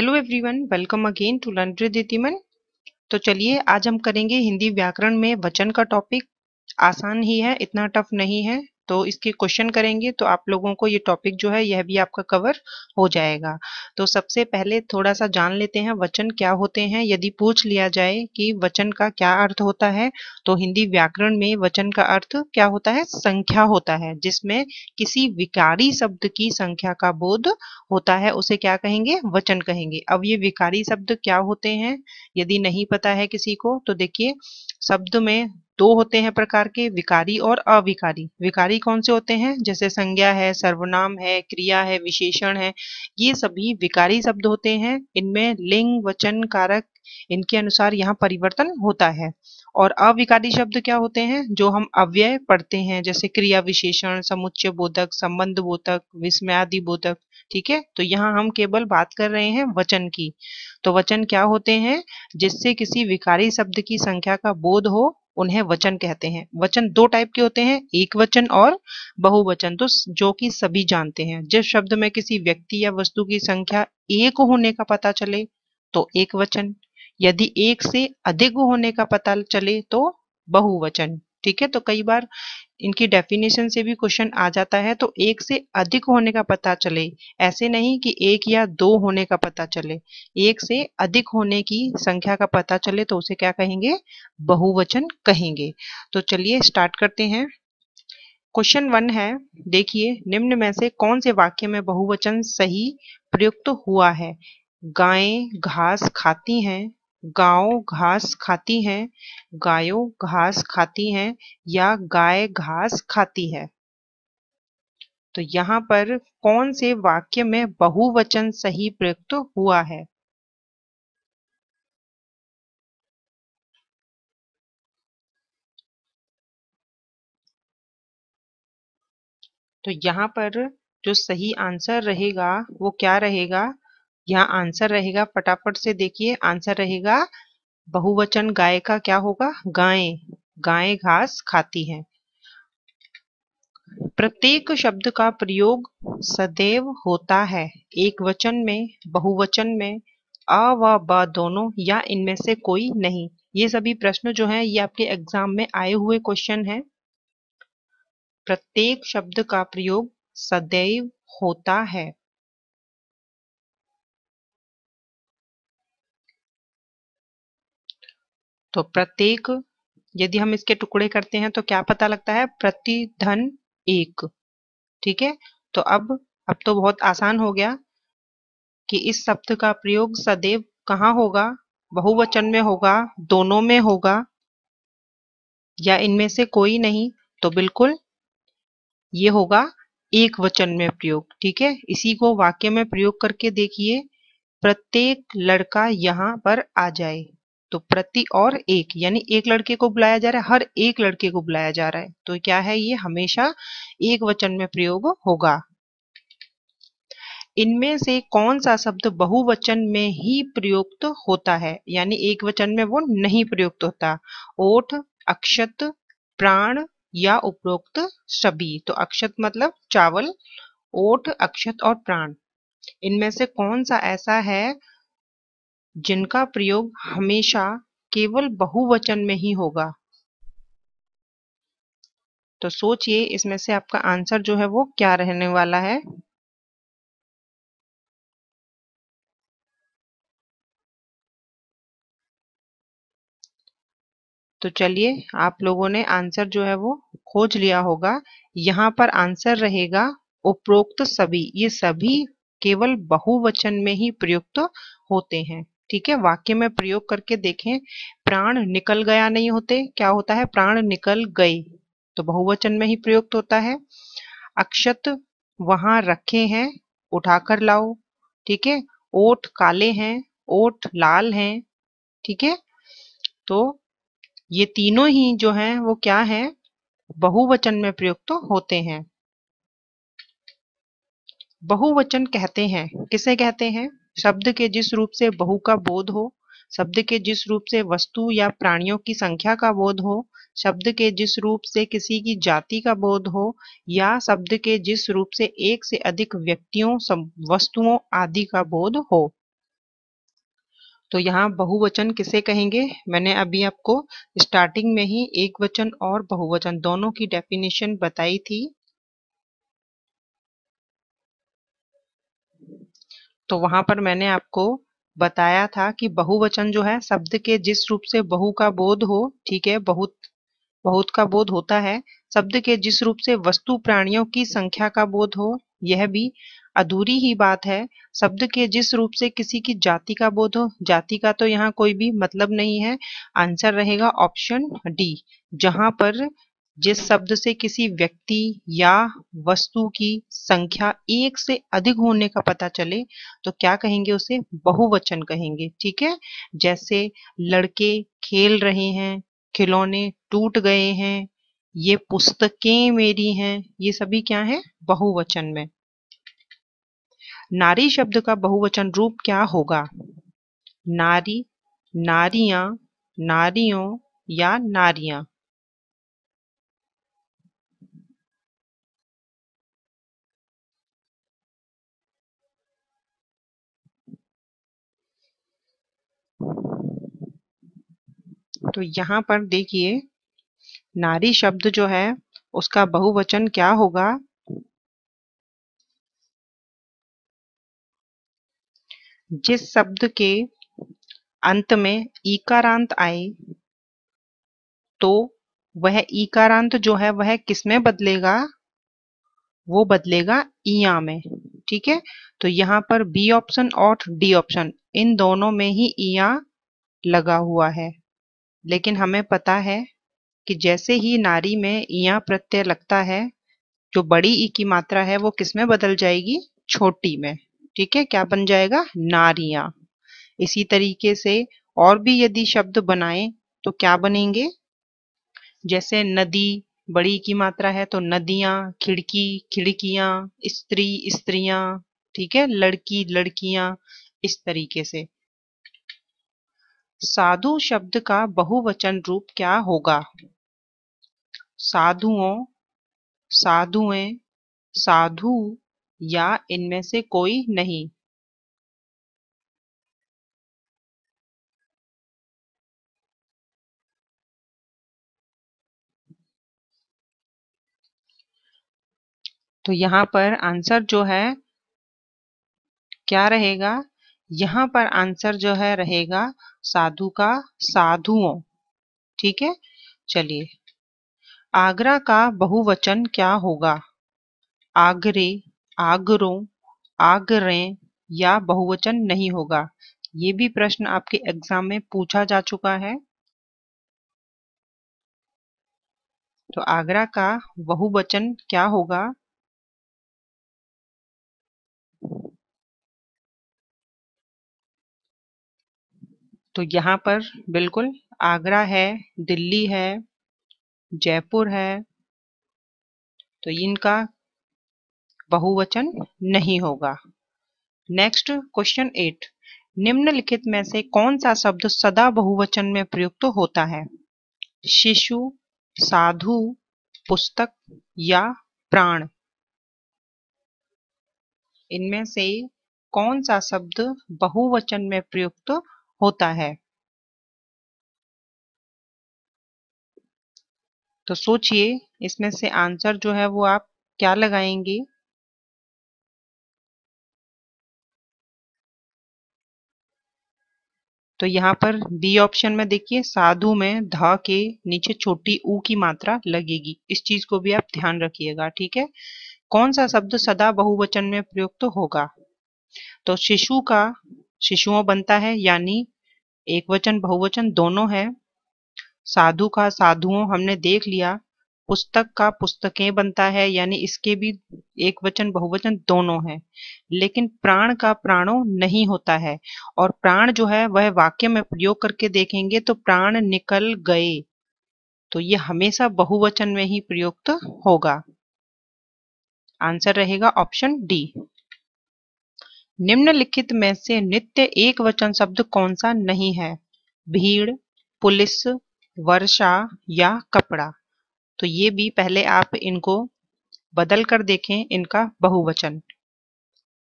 hello everyone welcome again to learn दीतिमन तो चलिए आज हम करेंगे हिंदी व्याकरण में वचन का टॉपिक आसान ही है इतना टफ नहीं है तो इसके क्वेश्चन करेंगे तो आप लोगों को ये टॉपिक जो है यह भी आपका कवर हो जाएगा तो सबसे पहले थोड़ा सा जान लेते हैं वचन क्या होते हैं यदि पूछ लिया जाए कि वचन का क्या अर्थ होता है तो हिंदी व्याकरण में वचन का अर्थ क्या होता है संख्या होता है जिसमें किसी विकारी शब्द की संख्या का बोध होता है उसे क्या कहेंगे वचन कहेंगे अब ये विकारी शब्द क्या होते हैं यदि नहीं पता है किसी को तो देखिए शब्द में दो होते हैं प्रकार के विकारी और अविकारी विकारी कौन से होते हैं जैसे संज्ञा है सर्वनाम है क्रिया है विशेषण है ये सभी विकारी शब्द होते हैं इनमें लिंग वचन कारक इनके अनुसार यहाँ परिवर्तन होता है और अविकारी शब्द क्या होते हैं जो हम अव्यय पढ़ते हैं जैसे क्रिया विशेषण समुच्चय बोधक संबंध बोधक विस्मयादि बोधक ठीक है तो यहाँ हम केवल बात कर रहे हैं वचन की तो वचन क्या होते हैं जिससे किसी विकारी शब्द की संख्या का बोध हो उन्हें वचन कहते हैं वचन दो टाइप के होते हैं एक वचन और बहुवचन तो जो कि सभी जानते हैं जिस शब्द में किसी व्यक्ति या वस्तु की संख्या एक होने का पता चले तो एक वचन यदि एक से अधिक होने का पता चले तो बहुवचन ठीक है तो कई बार इनकी डेफिनेशन से भी क्वेश्चन आ जाता है तो एक से अधिक होने का पता चले ऐसे नहीं कि एक या दो होने का पता चले एक से अधिक होने की संख्या का पता चले तो उसे क्या कहेंगे बहुवचन कहेंगे तो चलिए स्टार्ट करते हैं क्वेश्चन वन है देखिए निम्न में से कौन से वाक्य में बहुवचन सही प्रयुक्त हुआ है गाय घास खाती हैं गाँव घास खाती हैं गायों घास खाती हैं या गाय घास खाती है तो यहाँ पर कौन से वाक्य में बहुवचन सही प्रयुक्त हुआ है तो यहाँ पर जो सही आंसर रहेगा वो क्या रहेगा यहाँ आंसर रहेगा फटाफट से देखिए आंसर रहेगा बहुवचन गाय का क्या होगा गाय गाय घास खाती है प्रत्येक शब्द का प्रयोग सदैव होता है एक वचन में बहुवचन में अ व ब दोनों या इनमें से कोई नहीं ये सभी प्रश्न जो हैं ये आपके एग्जाम में आए हुए क्वेश्चन हैं प्रत्येक शब्द का प्रयोग सदैव होता है तो प्रत्येक यदि हम इसके टुकड़े करते हैं तो क्या पता लगता है प्रतिधन एक ठीक है तो अब अब तो बहुत आसान हो गया कि इस शब्द का प्रयोग सदैव कहाँ होगा बहुवचन में होगा दोनों में होगा या इनमें से कोई नहीं तो बिल्कुल ये होगा एक वचन में प्रयोग ठीक है इसी को वाक्य में प्रयोग करके देखिए प्रत्येक लड़का यहां पर आ जाए तो प्रति और एक यानी एक लड़के को बुलाया जा रहा है हर एक लड़के को बुलाया जा रहा है तो क्या है ये हमेशा एक वचन में प्रयोग होगा इनमें से कौन सा शब्द बहुवचन में ही प्रयुक्त तो होता है यानी एक वचन में वो नहीं प्रयुक्त तो होता ओठ अक्षत प्राण या उपरोक्त सभी तो अक्षत मतलब चावल ओठ अक्षत और प्राण इनमें से कौन सा ऐसा है जिनका प्रयोग हमेशा केवल बहुवचन में ही होगा तो सोचिए इसमें से आपका आंसर जो है वो क्या रहने वाला है तो चलिए आप लोगों ने आंसर जो है वो खोज लिया होगा यहां पर आंसर रहेगा उपरोक्त सभी ये सभी केवल बहुवचन में ही प्रयुक्त होते हैं ठीक है वाक्य में प्रयोग करके देखें प्राण निकल गया नहीं होते क्या होता है प्राण निकल गए तो बहुवचन में ही प्रयुक्त होता है अक्षत वहां रखे हैं उठाकर लाओ ठीक है ओठ काले हैं ओठ लाल हैं ठीक है तो ये तीनों ही जो हैं वो क्या है बहुवचन में प्रयुक्त तो होते हैं बहुवचन कहते हैं किसे कहते हैं शब्द के जिस रूप से बहु का बोध हो शब्द के जिस रूप से वस्तु या प्राणियों की संख्या का बोध हो शब्द के जिस रूप से किसी की जाति का बोध हो या शब्द के जिस रूप से एक से अधिक व्यक्तियों वस्तुओं आदि का बोध हो तो यहाँ बहुवचन किसे कहेंगे मैंने अभी आपको स्टार्टिंग में ही एक वचन और बहुवचन दोनों की डेफिनेशन बताई थी तो वहां पर मैंने आपको बताया था कि बहुवचन जो है शब्द के जिस रूप से बहु का बोध हो ठीक है बहुत बहुत का बोध होता है शब्द के जिस रूप से वस्तु प्राणियों की संख्या का बोध हो यह भी अधूरी ही बात है शब्द के जिस रूप से किसी की जाति का बोध हो जाति का तो यहाँ कोई भी मतलब नहीं है आंसर रहेगा ऑप्शन डी जहां पर जिस शब्द से किसी व्यक्ति या वस्तु की संख्या एक से अधिक होने का पता चले तो क्या कहेंगे उसे बहुवचन कहेंगे ठीक है जैसे लड़के खेल रहे हैं खिलौने टूट गए हैं ये पुस्तकें मेरी हैं ये सभी क्या है बहुवचन में नारी शब्द का बहुवचन रूप क्या होगा नारी नारियां नारियों या नारियां तो यहाँ पर देखिए नारी शब्द जो है उसका बहुवचन क्या होगा जिस शब्द के अंत में इकारांत आए तो वह इकारांत जो है वह किस में बदलेगा वो बदलेगा इया में ठीक है तो यहां पर बी ऑप्शन और डी ऑप्शन इन दोनों में ही इया लगा हुआ है लेकिन हमें पता है कि जैसे ही नारी में ईया प्रत्यय लगता है जो बड़ी ई की मात्रा है वो किस में बदल जाएगी छोटी में ठीक है क्या बन जाएगा नारिया इसी तरीके से और भी यदि शब्द बनाएं तो क्या बनेंगे जैसे नदी बड़ी की मात्रा है तो नदियां खिड़की खिड़कियां स्त्री स्त्रियां ठीक है लड़की लड़कियां इस तरीके से साधु शब्द का बहुवचन रूप क्या होगा साधुओं साधुएं साधु या इनमें से कोई नहीं तो यहां पर आंसर जो है क्या रहेगा यहाँ पर आंसर जो है रहेगा साधु का साधुओं ठीक है चलिए आगरा का बहुवचन क्या होगा आगरे आगरों आगरे या बहुवचन नहीं होगा ये भी प्रश्न आपके एग्जाम में पूछा जा चुका है तो आगरा का बहुवचन क्या होगा तो यहाँ पर बिल्कुल आगरा है दिल्ली है जयपुर है तो इनका बहुवचन नहीं होगा नेक्स्ट क्वेश्चन एट निम्नलिखित में से कौन सा शब्द सदा बहुवचन में प्रयुक्त होता है शिशु साधु पुस्तक या प्राण इनमें से कौन सा शब्द बहुवचन में प्रयुक्त होता है तो सोचिए इसमें से आंसर जो है वो आप क्या लगाएंगे तो यहाँ पर बी ऑप्शन में देखिए साधु में ध के नीचे छोटी ऊ की मात्रा लगेगी इस चीज को भी आप ध्यान रखिएगा ठीक है कौन सा शब्द सदा बहुवचन में प्रयुक्त तो होगा तो शिशु का शिशुओं बनता है यानी एक वचन बहुवचन दोनों है साधु का साधुओं हमने देख लिया पुस्तक का पुस्तकें बनता है यानी इसके भी एक वचन बहुवचन दोनों है लेकिन प्राण का प्राणों नहीं होता है और प्राण जो है वह वाक्य में प्रयोग करके देखेंगे तो प्राण निकल गए तो ये हमेशा बहुवचन में ही प्रयुक्त होगा आंसर रहेगा ऑप्शन डी निम्नलिखित में से नित्य एक वचन शब्द कौन सा नहीं है भीड़ पुलिस वर्षा या कपड़ा तो ये भी पहले आप इनको बदल कर देखें इनका बहुवचन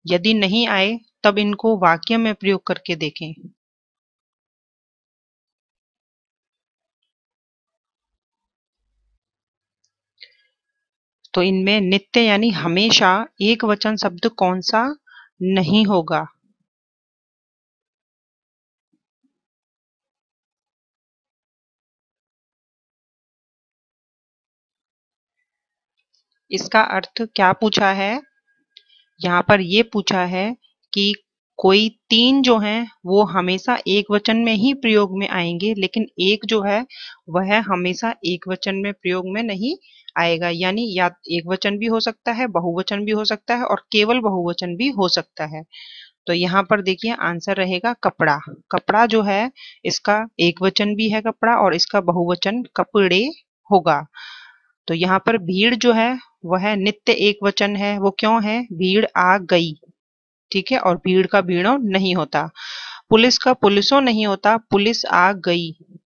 यदि नहीं आए तब इनको वाक्य में प्रयोग करके देखें तो इनमें नित्य यानी हमेशा एक वचन शब्द कौन सा नहीं होगा इसका अर्थ क्या पूछा है यहां पर ये पूछा है कि कोई तीन जो हैं वो हमेशा एक वचन में ही प्रयोग में आएंगे लेकिन एक जो है वह हमेशा एक वचन में प्रयोग में नहीं आएगा यानी या एक वचन भी हो सकता है बहुवचन भी हो सकता है और केवल बहुवचन भी हो सकता है तो यहाँ पर देखिए आंसर रहेगा कपड़ा कपड़ा जो है इसका एक वचन भी है कपड़ा और इसका बहुवचन कपड़े होगा तो यहाँ पर भीड़ जो है वह है नित्य एक वचन है वो क्यों है भीड़ आ गई ठीक है और भीड़ का भीड़ों नहीं होता पुलिस का पुलिसों नहीं होता पुलिस आ गई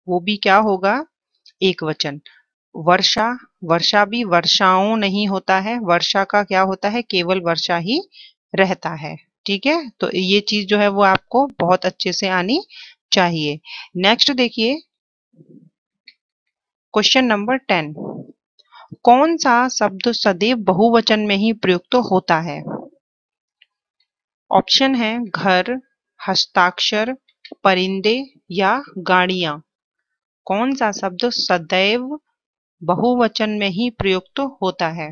वो भी क्या होगा एक वचन वर्षा वर्षा भी वर्षाओं नहीं होता है वर्षा का क्या होता है केवल वर्षा ही रहता है ठीक है तो ये चीज जो है वो आपको बहुत अच्छे से आनी चाहिए नेक्स्ट देखिए क्वेश्चन नंबर टेन कौन सा शब्द सदैव बहुवचन में ही प्रयुक्त होता है ऑप्शन है घर हस्ताक्षर परिंदे या गाड़िया कौन सा शब्द सदैव बहुवचन में ही प्रयुक्त तो होता है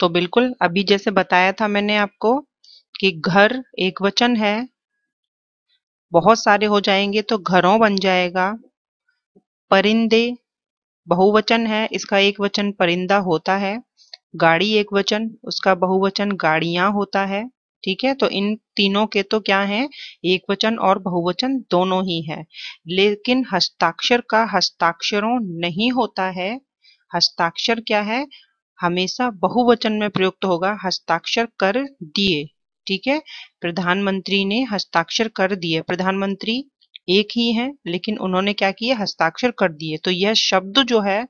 तो बिल्कुल अभी जैसे बताया था मैंने आपको कि घर एक वचन है बहुत सारे हो जाएंगे तो घरों बन जाएगा परिंदे बहुवचन है इसका एक वचन परिंदा होता है गाड़ी एक वचन उसका बहुवचन गाड़ियां होता है ठीक है तो इन तीनों के तो क्या है एक वचन और बहुवचन दोनों ही है लेकिन हस्ताक्षर का हस्ताक्षरों नहीं होता है हस्ताक्षर क्या है हमेशा बहुवचन में प्रयुक्त होगा हस्ताक्षर कर दिए ठीक है प्रधानमंत्री ने हस्ताक्षर कर दिए प्रधानमंत्री एक ही है लेकिन उन्होंने क्या किया हस्ताक्षर कर दिए तो यह शब्द जो है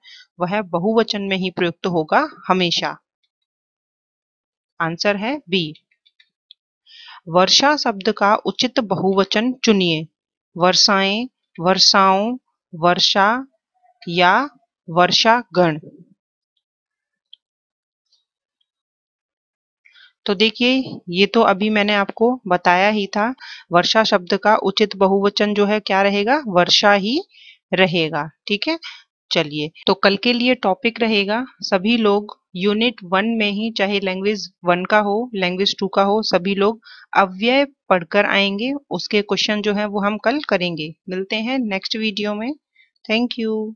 वह बहुवचन में ही प्रयुक्त होगा हमेशा आंसर है बी वर्षा शब्द का उचित बहुवचन चुनिए वर्षाएं वर्षाओं वर्षा या वर्षा गण तो देखिए ये तो अभी मैंने आपको बताया ही था वर्षा शब्द का उचित बहुवचन जो है क्या रहेगा वर्षा ही रहेगा ठीक है चलिए तो कल के लिए टॉपिक रहेगा सभी लोग यूनिट वन में ही चाहे लैंग्वेज वन का हो लैंग्वेज टू का हो सभी लोग अव्यय पढ़कर आएंगे उसके क्वेश्चन जो है वो हम कल करेंगे मिलते हैं नेक्स्ट वीडियो में थैंक यू